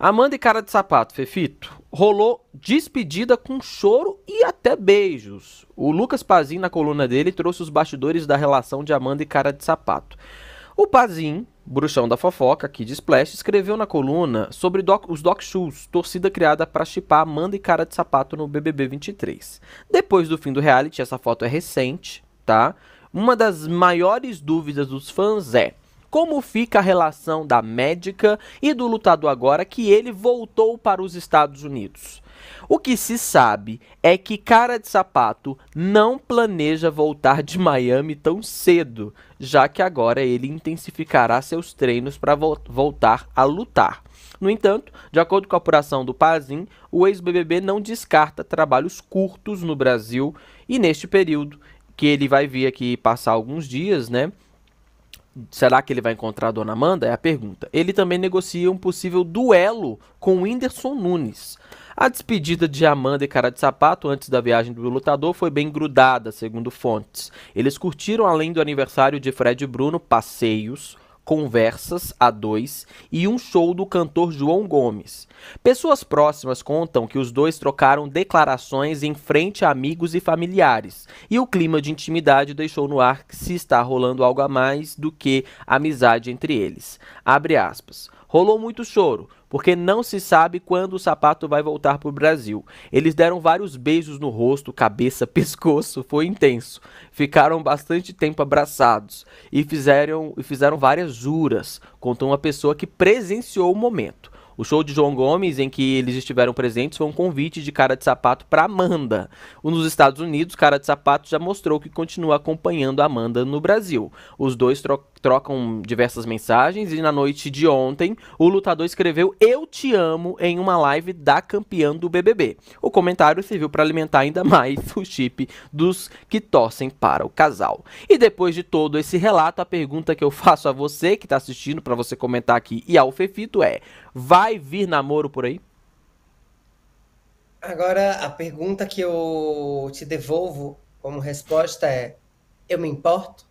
Amanda e cara de sapato, Fefito, rolou despedida com choro e até beijos. O Lucas Pazin, na coluna dele, trouxe os bastidores da relação de Amanda e cara de sapato. O Pazin, bruxão da fofoca, aqui de Splash, escreveu na coluna sobre doc, os Doc Shoes, torcida criada para chipar Amanda e cara de sapato no BBB 23. Depois do fim do reality, essa foto é recente, tá? Uma das maiores dúvidas dos fãs é: como fica a relação da médica e do lutador agora que ele voltou para os Estados Unidos. O que se sabe é que Cara de Sapato não planeja voltar de Miami tão cedo, já que agora ele intensificará seus treinos para vo voltar a lutar. No entanto, de acordo com a apuração do Pazin, o ex-BBB não descarta trabalhos curtos no Brasil e neste período que ele vai vir aqui passar alguns dias, né? será que ele vai encontrar a dona Amanda? É a pergunta. Ele também negocia um possível duelo com o Whindersson Nunes. A despedida de Amanda e Cara de Sapato antes da viagem do lutador foi bem grudada, segundo fontes. Eles curtiram, além do aniversário de Fred e Bruno, passeios, conversas a dois e um show do cantor João Gomes. Pessoas próximas contam que os dois trocaram declarações em frente a amigos e familiares, e o clima de intimidade deixou no ar que se está rolando algo a mais do que amizade entre eles. Abre aspas. Rolou muito choro, porque não se sabe quando o sapato vai voltar para o Brasil. Eles deram vários beijos no rosto, cabeça, pescoço, foi intenso. Ficaram bastante tempo abraçados e fizeram, fizeram várias juras, contou uma pessoa que presenciou o momento. O show de João Gomes, em que eles estiveram presentes, foi um convite de Cara de Sapato para Amanda. Nos Estados Unidos, Cara de Sapato já mostrou que continua acompanhando Amanda no Brasil. Os dois tro trocam diversas mensagens e na noite de ontem, o lutador escreveu Eu te amo em uma live da campeã do BBB. O comentário serviu para alimentar ainda mais o chip dos que torcem para o casal. E depois de todo esse relato, a pergunta que eu faço a você que está assistindo para você comentar aqui e ao Fefito é: vai vai vir namoro por aí? Agora, a pergunta que eu te devolvo como resposta é: eu me importo?